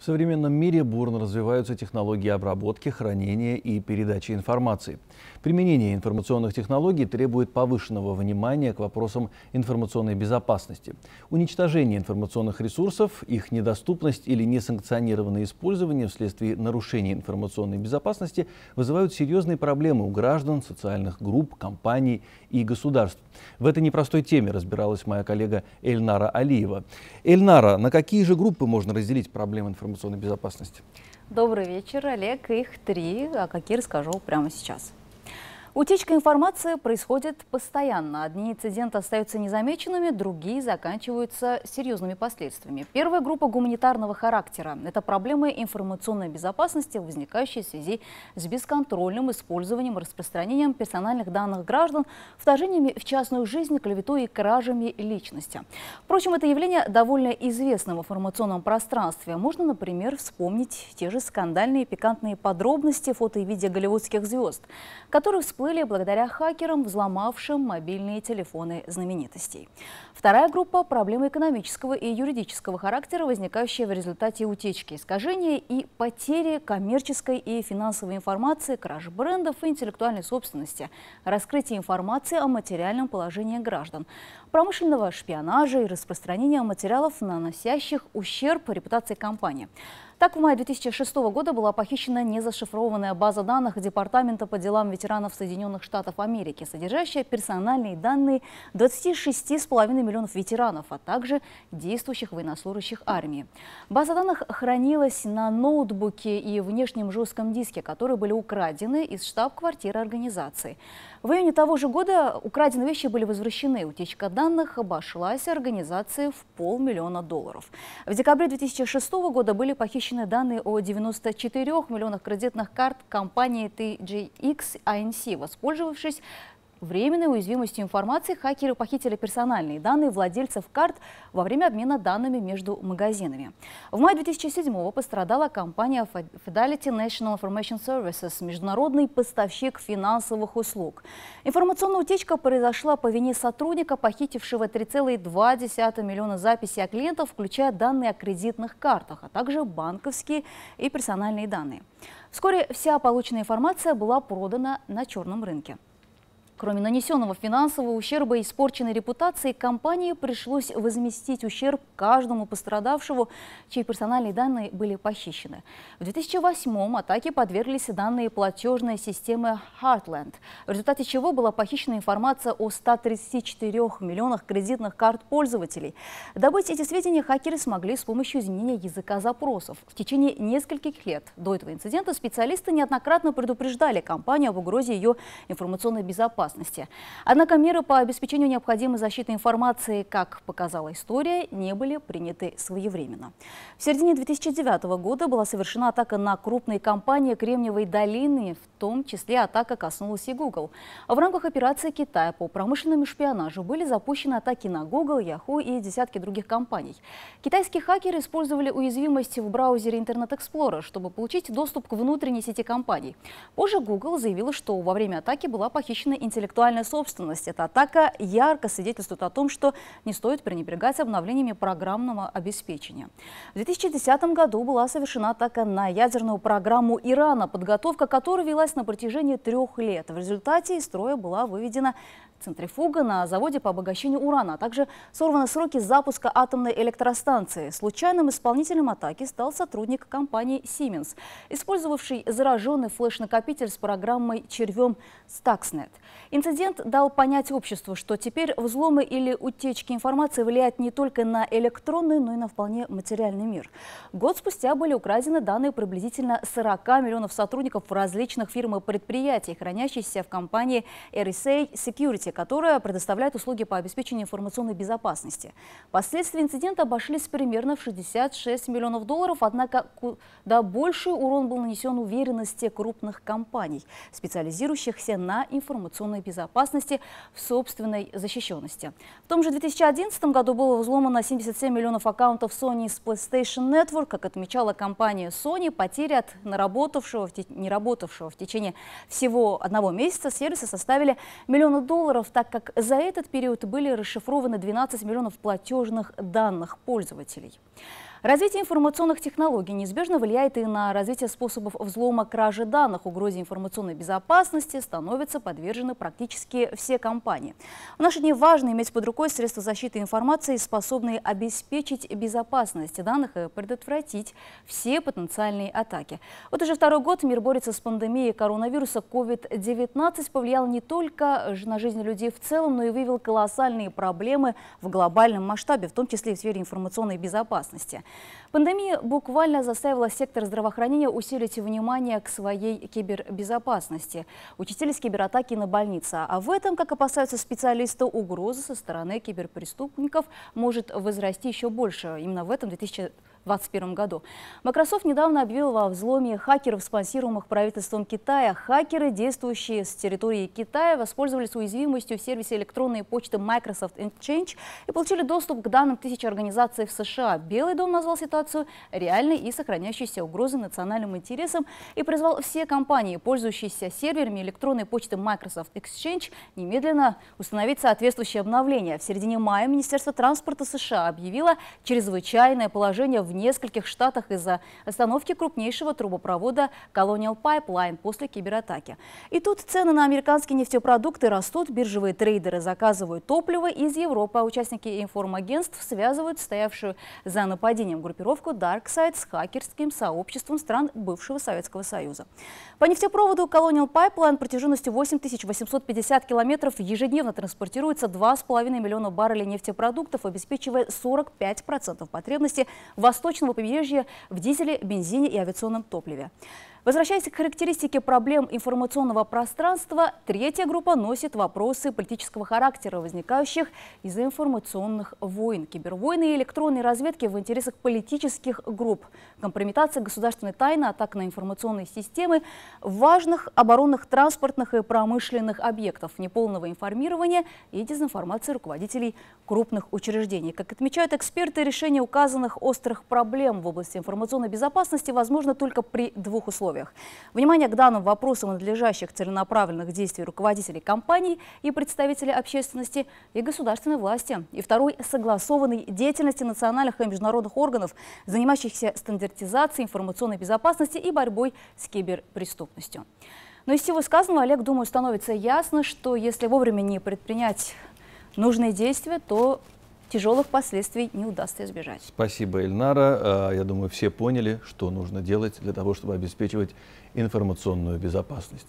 В современном мире бурно развиваются технологии обработки, хранения и передачи информации. Применение информационных технологий требует повышенного внимания к вопросам информационной безопасности. Уничтожение информационных ресурсов, их недоступность или несанкционированное использование вследствие нарушения информационной безопасности вызывают серьезные проблемы у граждан, социальных групп, компаний и государств. В этой непростой теме разбиралась моя коллега Эльнара Алиева. Эльнара, на какие же группы можно разделить проблемы информационной информационной безопасности. Добрый вечер, Олег. Их три, а какие расскажу прямо сейчас. Утечка информации происходит постоянно. Одни инциденты остаются незамеченными, другие заканчиваются серьезными последствиями. Первая группа гуманитарного характера – это проблемы информационной безопасности, возникающие в связи с бесконтрольным использованием и распространением персональных данных граждан, вторжениями в частную жизнь, клеветой и кражами личности. Впрочем, это явление довольно известно в информационном пространстве. Можно, например, вспомнить те же скандальные пикантные подробности фото и видео голливудских звезд, которые вспомнили всплыли благодаря хакерам, взломавшим мобильные телефоны знаменитостей. Вторая группа – проблемы экономического и юридического характера, возникающие в результате утечки, искажения и потери коммерческой и финансовой информации, краж брендов и интеллектуальной собственности, раскрытие информации о материальном положении граждан, промышленного шпионажа и распространения материалов, наносящих ущерб репутации компании. Так, в мае 2006 года была похищена незашифрованная база данных Департамента по делам ветеранов Соединенных Штатов Америки, содержащая персональные данные 26,5 миллионов ветеранов, а также действующих военнослужащих армии. База данных хранилась на ноутбуке и внешнем жестком диске, которые были украдены из штаб-квартиры организации. В июне того же года украденные вещи были возвращены. Утечка данных обошлась организации в полмиллиона долларов. В декабре 2006 года были похищены получены данные о 94 миллионах кредитных карт компании TJX INC, а воспользовавшись временной уязвимостью информации хакеры похитили персональные данные владельцев карт во время обмена данными между магазинами. В мае 2007-го пострадала компания Fidelity National Information Services, международный поставщик финансовых услуг. Информационная утечка произошла по вине сотрудника, похитившего 3,2 миллиона записей о клиентов, включая данные о кредитных картах, а также банковские и персональные данные. Вскоре вся полученная информация была продана на черном рынке. Кроме нанесенного финансового ущерба и испорченной репутации, компании пришлось возместить ущерб каждому пострадавшему, чьи персональные данные были похищены. В 2008-м атаке подверглись данные платежной системы Heartland, в результате чего была похищена информация о 134 миллионах кредитных карт пользователей. Добыть эти сведения хакеры смогли с помощью изменения языка запросов. В течение нескольких лет до этого инцидента специалисты неоднократно предупреждали компанию об угрозе ее информационной безопасности безопасности. Однако меры по обеспечению необходимой защиты информации, как показала история, не были приняты своевременно. В середине 2009 года была совершена атака на крупные компании Кремниевой долины, в том числе атака коснулась и Google. В рамках операции Китая по промышленному шпионажу были запущены атаки на Google, Yahoo и десятки других компаний. Китайские хакеры использовали уязвимости в браузере Internet Explorer, чтобы получить доступ к внутренней сети компаний. Позже Google заявила, что во время атаки была похищена интеллектуальная интеллектуальной собственности. Эта атака ярко свидетельствует о том, что не стоит пренебрегать обновлениями программного обеспечения. В 2010 году была совершена атака на ядерную программу Ирана, подготовка которой велась на протяжении трех лет. В результате из строя была выведена Центрифуга на заводе по обогащению урана, а также сорваны сроки запуска атомной электростанции. Случайным исполнителем атаки стал сотрудник компании Siemens, использовавший зараженный флеш-накопитель с программой «Червем Stuxnet». Инцидент дал понять обществу, что теперь взломы или утечки информации влияют не только на электронный, но и на вполне материальный мир. Год спустя были украдены данные приблизительно 40 миллионов сотрудников различных фирм и предприятий, хранящихся в компании RSA Security предприятие, которое предоставляет услуги по обеспечению информационной безопасности. Последствия инцидента обошлись примерно в 66 миллионов долларов, однако куда больший урон был нанесен уверенности крупных компаний, специализирующихся на информационной безопасности в собственной защищенности. В том же 2011 году было взломано 77 миллионов аккаунтов Sony из PlayStation Network. Как отмечала компания Sony, потери от наработавшего, не работавшего в течение всего одного месяца сервиса составили миллионы долларов долларов, так как за этот период были расшифрованы 12 миллионов платежных данных пользователей. Развитие информационных технологий неизбежно влияет и на развитие способов взлома кражи данных. Угрозе информационной безопасности становятся подвержены практически все компании. В наши дни важно иметь под рукой средства защиты информации, способные обеспечить безопасность данных и предотвратить все потенциальные атаки. Вот уже второй год мир борется с пандемией коронавируса COVID-19, повлиял не только на жизнь людей в целом, но и выявил колоссальные проблемы в глобальном масштабе, в том числе и в сфере информационной безопасности. Пандемия буквально заставила сектор здравоохранения усилить внимание к своей кибербезопасности. Учителись кибератаки на больнице. А в этом, как опасаются специалисты, угроза со стороны киберпреступников может возрасти еще больше. Именно в этом 2020 2021 году. Microsoft недавно объявил о взломе хакеров, спонсируемых правительством Китая. Хакеры, действующие с территории Китая, воспользовались уязвимостью в сервисе электронной почты Microsoft Exchange и получили доступ к данным тысяч организаций в США. Белый дом назвал ситуацию реальной и сохраняющейся угрозой национальным интересам и призвал все компании, пользующиеся серверами электронной почты Microsoft Exchange, немедленно установить соответствующее обновление. В середине мая Министерство транспорта США объявило чрезвычайное положение в в нескольких штатах из-за остановки крупнейшего трубопровода Colonial Pipeline после кибератаки. И тут цены на американские нефтепродукты растут, биржевые трейдеры заказывают топливо из Европы, а участники информагентств связывают стоявшую за нападением группировку DarkSide с хакерским сообществом стран бывшего Советского Союза. По нефтепроводу Colonial Pipeline протяженностью 8850 километров ежедневно транспортируется 2,5 миллиона баррелей нефтепродуктов, обеспечивая 45% потребности в восточного побережья в дизеле, бензине и авиационном топливе. Возвращаясь к характеристике проблем информационного пространства, третья группа носит вопросы политического характера, возникающих из за информационных войн, кибервойны и электронной разведки в интересах политических групп, компрометация государственной тайны, атак на информационные системы, важных оборонных, транспортных и промышленных объектов, неполного информирования и дезинформации руководителей крупных учреждений. Как отмечают эксперты, решение указанных острых проблем в области информационной безопасности возможно только при двух условиях условиях. Внимание к данным вопросам надлежащих целенаправленных действий руководителей компаний и представителей общественности и государственной власти. И второй – согласованной деятельности национальных и международных органов, занимающихся стандартизацией информационной безопасности и борьбой с киберпреступностью. Но из всего сказанного, Олег, думаю, становится ясно, что если вовремя не предпринять нужные действия, то тяжелых последствий не удастся избежать. Спасибо, Эльнара. А, я думаю, все поняли, что нужно делать для того, чтобы обеспечивать информационную безопасность.